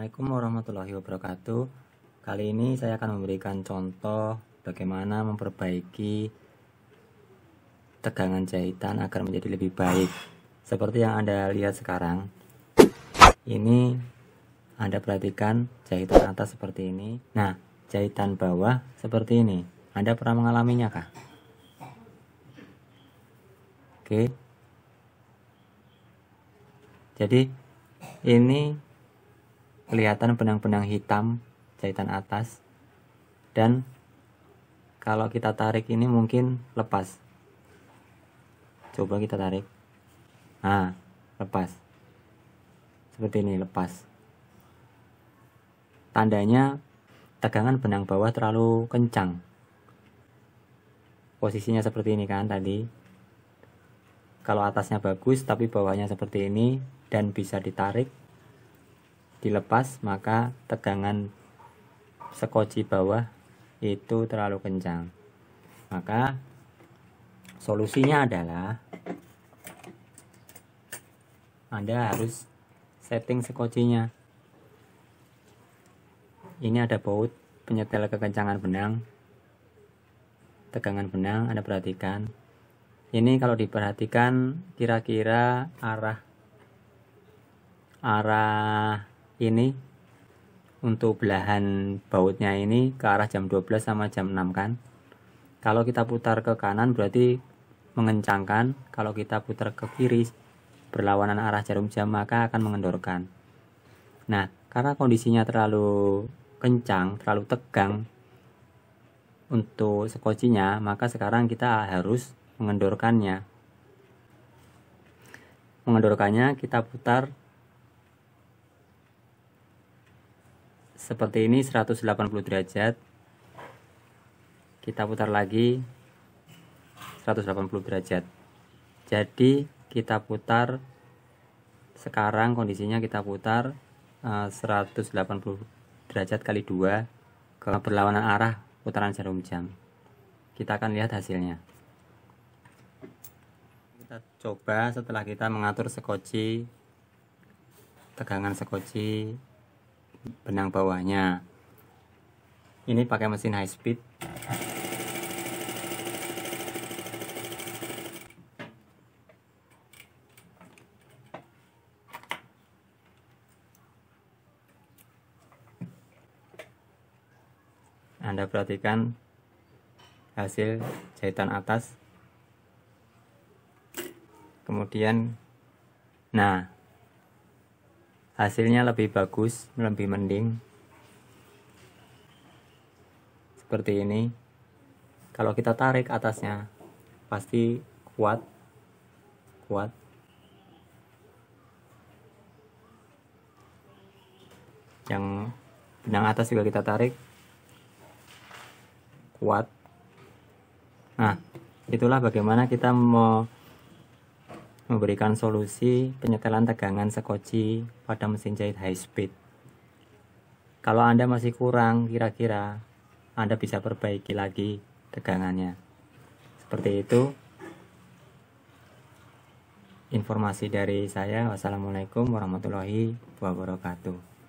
Assalamualaikum warahmatullahi wabarakatuh. Kali ini saya akan memberikan contoh bagaimana memperbaiki tegangan jahitan agar menjadi lebih baik. Seperti yang Anda lihat sekarang, ini Anda perhatikan jahitan atas seperti ini. Nah, jahitan bawah seperti ini. Anda pernah mengalaminya kah? Oke. Jadi ini kelihatan benang-benang hitam jahitan atas dan kalau kita tarik ini mungkin lepas coba kita tarik nah lepas seperti ini lepas tandanya tegangan benang bawah terlalu kencang posisinya seperti ini kan tadi kalau atasnya bagus tapi bawahnya seperti ini dan bisa ditarik dilepas maka tegangan sekoci bawah itu terlalu kencang maka solusinya adalah anda harus setting sekocinya ini ada baut penyetel kekencangan benang tegangan benang Anda perhatikan ini kalau diperhatikan kira-kira arah arah ini untuk belahan bautnya ini ke arah jam 12 sama jam 6 kan kalau kita putar ke kanan berarti mengencangkan kalau kita putar ke kiri berlawanan arah jarum jam maka akan mengendorkan nah karena kondisinya terlalu kencang terlalu tegang untuk sekocinya, maka sekarang kita harus mengendorkannya mengendorkannya kita putar seperti ini 180 derajat kita putar lagi 180 derajat jadi kita putar sekarang kondisinya kita putar eh, uh, 180 derajat kali 2 ke berlawanan arah putaran jarum jam kita akan lihat hasilnya kita coba setelah kita mengatur sekoci tegangan sekoci benang bawahnya ini pakai mesin high speed Anda perhatikan hasil jahitan atas kemudian nah hasilnya lebih bagus lebih mending seperti ini kalau kita tarik atasnya pasti kuat kuat yang benang atas juga kita tarik kuat nah itulah bagaimana kita mau memberikan solusi penyetelan tegangan sekoci pada mesin jahit high speed. Kalau Anda masih kurang, kira-kira Anda bisa perbaiki lagi tegangannya. Seperti itu informasi dari saya. Wassalamualaikum warahmatullahi wabarakatuh.